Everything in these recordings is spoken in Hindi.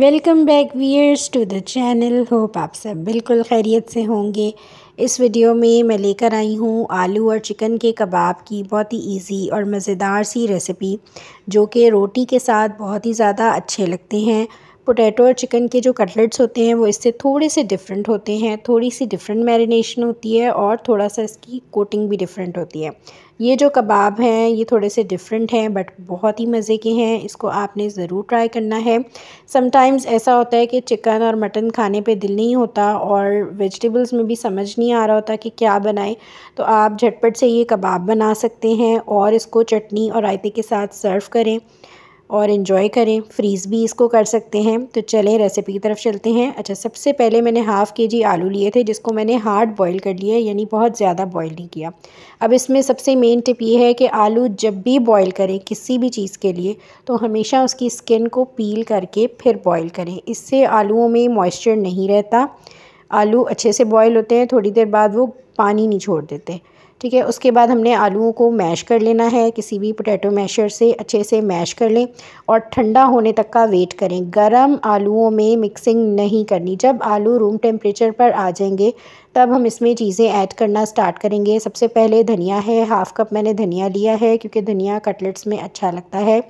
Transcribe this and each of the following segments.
welcome back viewers to the channel hope आप सब बिल्कुल खैरियत से होंगे इस वीडियो में मैं लेकर आई हूँ आलू और चिकन के कबाब की बहुत ही इजी और मज़ेदार सी रेसिपी जो कि रोटी के साथ बहुत ही ज़्यादा अच्छे लगते हैं पोटैटो और चिकन के जो कटलेट्स होते हैं वो इससे थोड़े से डिफरेंट होते हैं थोड़ी सी डिफरेंट मैरिनेशन होती है और थोड़ा सा इसकी कोटिंग भी डिफरेंट होती है ये जो कबाब हैं ये थोड़े से डिफरेंट हैं बट बहुत ही मज़े के हैं इसको आपने ज़रूर ट्राई करना है समटाइम्स ऐसा होता है कि चिकन और मटन खाने पे दिल नहीं होता और वेजिटेबल्स में भी समझ नहीं आ रहा होता कि क्या बनाएं तो आप झटपट से ये कबाब बना सकते हैं और इसको चटनी और रायते के साथ सर्व करें और इन्जॉय करें फ्रीज़ भी इसको कर सकते हैं तो चलें रेसिपी की तरफ चलते हैं अच्छा सबसे पहले मैंने हाफ़ के जी आलू लिए थे जिसको मैंने हार्ड बॉईल कर लिया यानी बहुत ज़्यादा बॉईल नहीं किया अब इसमें सबसे मेन टिप ये है कि आलू जब भी बॉईल करें किसी भी चीज़ के लिए तो हमेशा उसकी स्किन को पील करके फिर बॉयल करें इससे आलुओं में मॉइस्चर नहीं रहता आलू अच्छे से बॉयल होते हैं थोड़ी देर बाद वो पानी नहीं छोड़ देते ठीक है उसके बाद हमने आलूओं को मैश कर लेना है किसी भी पोटैटो मैशर से अच्छे से मैश कर लें और ठंडा होने तक का वेट करें गरम आलूओं में मिक्सिंग नहीं करनी जब आलू रूम टेम्परेचर पर आ जाएंगे तब हम इसमें चीज़ें ऐड करना स्टार्ट करेंगे सबसे पहले धनिया है हाफ़ कप मैंने धनिया लिया है क्योंकि धनिया कटलेट्स में अच्छा लगता है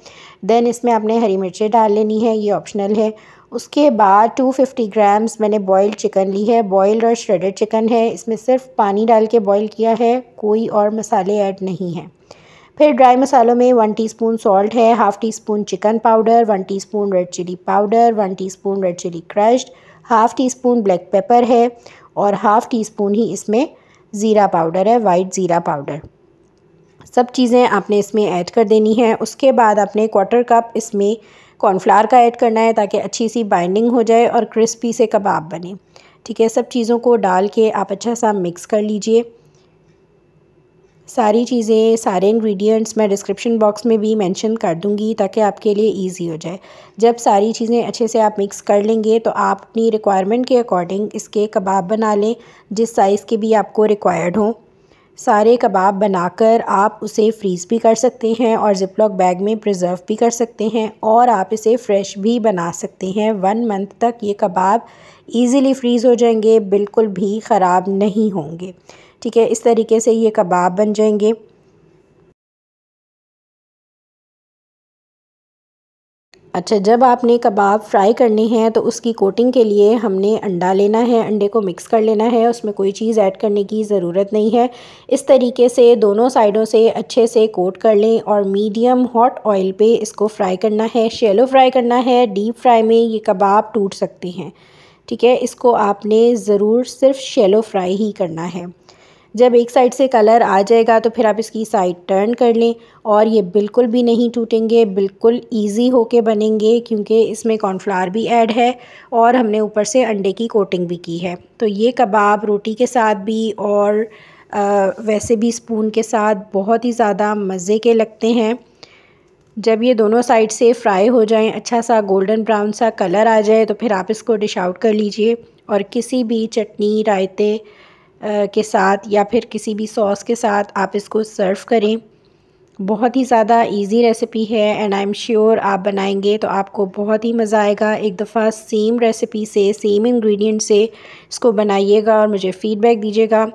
देन इसमें आपने हरी मिर्चें डाल लेनी है ये ऑप्शनल है उसके बाद 250 ग्राम्स मैंने बॉयल्ड चिकन ली है बॉयल्ड और श्रेडेड चिकन है इसमें सिर्फ पानी डाल के बॉयल किया है कोई और मसाले ऐड नहीं हैं फिर ड्राई मसालों में वन टीस्पून सॉल्ट है half teaspoon chicken powder one teaspoon red chilli powder one teaspoon red chilli crushed half teaspoon black pepper है और हाफ़ टी स्पून ही इसमें ज़ीरा पाउडर है वाइट ज़ीरा पाउडर सब चीज़ें आपने इसमें ऐड कर देनी है उसके बाद आपने क्वार्टर कप इसमें कॉर्नफ्लावर का ऐड करना है ताकि अच्छी सी बाइंडिंग हो जाए और क्रिस्पी से कबाब बने ठीक है सब चीज़ों को डाल के आप अच्छा सा मिक्स कर लीजिए सारी चीज़ें सारे इंग्रेडिएंट्स मैं डिस्क्रिप्शन बॉक्स में भी मेंशन कर दूंगी ताकि आपके लिए इजी हो जाए जब सारी चीज़ें अच्छे से आप मिक्स कर लेंगे तो आप अपनी रिक्वायरमेंट के अकॉर्डिंग इसके कबाब बना लें जिस साइज़ के भी आपको रिक्वायर्ड हों सारे कबाब बनाकर आप उसे फ्रीज़ भी कर सकते हैं और ज़िपलॉक बैग में प्रिजर्व भी कर सकते हैं और आप इसे फ़्रेश भी बना सकते हैं वन मंथ तक ये कबाब ईज़िली फ्रीज़ हो जाएंगे बिल्कुल भी ख़राब नहीं होंगे ठीक है इस तरीके से ये कबाब बन जाएंगे अच्छा जब आपने कबाब फ्राई करनी है तो उसकी कोटिंग के लिए हमने अंडा लेना है अंडे को मिक्स कर लेना है उसमें कोई चीज़ ऐड करने की ज़रूरत नहीं है इस तरीके से दोनों साइडों से अच्छे से कोट कर लें और मीडियम हॉट ऑयल पे इसको फ्राई करना है शेलो फ्राई करना है डीप फ्राई में ये कबाब टूट सकते हैं ठीक है इसको आपने ज़रूर सिर्फ शेलो फ्राई ही करना है जब एक साइड से कलर आ जाएगा तो फिर आप इसकी साइड टर्न कर लें और ये बिल्कुल भी नहीं टूटेंगे बिल्कुल इजी होके बनेंगे क्योंकि इसमें कॉर्नफ्लावर भी ऐड है और हमने ऊपर से अंडे की कोटिंग भी की है तो ये कबाब रोटी के साथ भी और आ, वैसे भी स्पून के साथ बहुत ही ज़्यादा मज़े के लगते हैं जब ये दोनों साइड से फ्राई हो जाएँ अच्छा सा गोल्डन ब्राउन सा कलर आ जाए तो फिर आप इसको डिश आउट कर लीजिए और किसी भी चटनी रायते के साथ या फिर किसी भी सॉस के साथ आप इसको सर्व करें बहुत ही ज़्यादा इजी रेसिपी है एंड आई एम श्योर आप बनाएंगे तो आपको बहुत ही मज़ा आएगा एक दफ़ा सेम रेसिपी से सेम इंग्रेडिएंट से इसको बनाइएगा और मुझे फ़ीडबैक दीजिएगा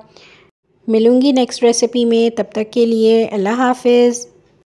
मिलूँगी नेक्स्ट रेसिपी में तब तक के लिए अल्लाह हाफिज़